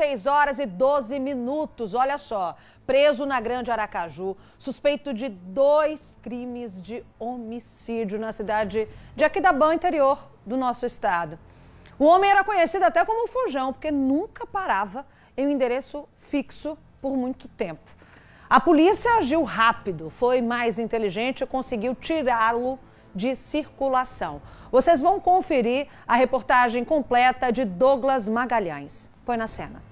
6 horas e 12 minutos, olha só. Preso na Grande Aracaju, suspeito de dois crimes de homicídio na cidade de Aquidabã, interior do nosso estado. O homem era conhecido até como fujão, porque nunca parava em um endereço fixo por muito tempo. A polícia agiu rápido, foi mais inteligente e conseguiu tirá-lo de circulação. Vocês vão conferir a reportagem completa de Douglas Magalhães. Põe na cena.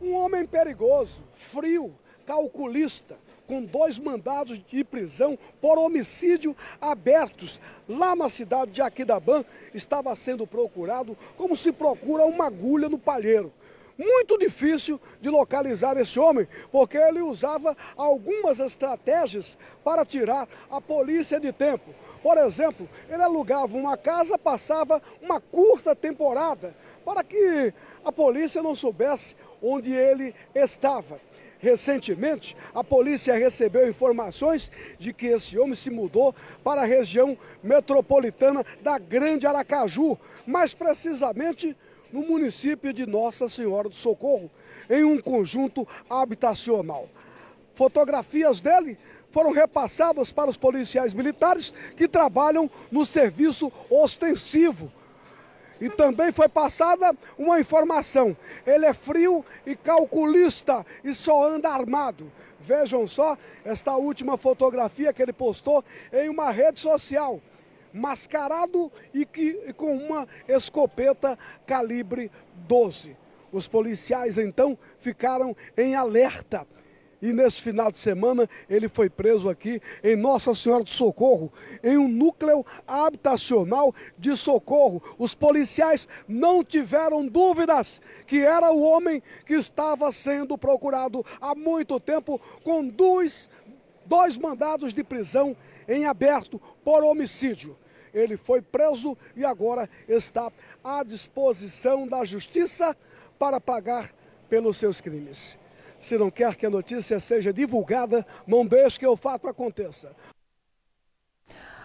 Um homem perigoso, frio, calculista, com dois mandados de prisão por homicídio abertos. Lá na cidade de Aquidabã, estava sendo procurado como se procura uma agulha no palheiro. Muito difícil de localizar esse homem, porque ele usava algumas estratégias para tirar a polícia de tempo. Por exemplo, ele alugava uma casa, passava uma curta temporada para que a polícia não soubesse onde ele estava. Recentemente, a polícia recebeu informações de que esse homem se mudou para a região metropolitana da Grande Aracaju, mais precisamente no município de Nossa Senhora do Socorro, em um conjunto habitacional. Fotografias dele foram repassadas para os policiais militares que trabalham no serviço ostensivo e também foi passada uma informação: ele é frio e calculista e só anda armado. Vejam só esta última fotografia que ele postou em uma rede social mascarado e, que, e com uma escopeta calibre 12. Os policiais então ficaram em alerta e nesse final de semana ele foi preso aqui em Nossa Senhora do Socorro, em um núcleo habitacional de socorro. Os policiais não tiveram dúvidas que era o homem que estava sendo procurado há muito tempo com dois, dois mandados de prisão em aberto por homicídio. Ele foi preso e agora está à disposição da justiça para pagar pelos seus crimes. Se não quer que a notícia seja divulgada, não deixe que o fato aconteça.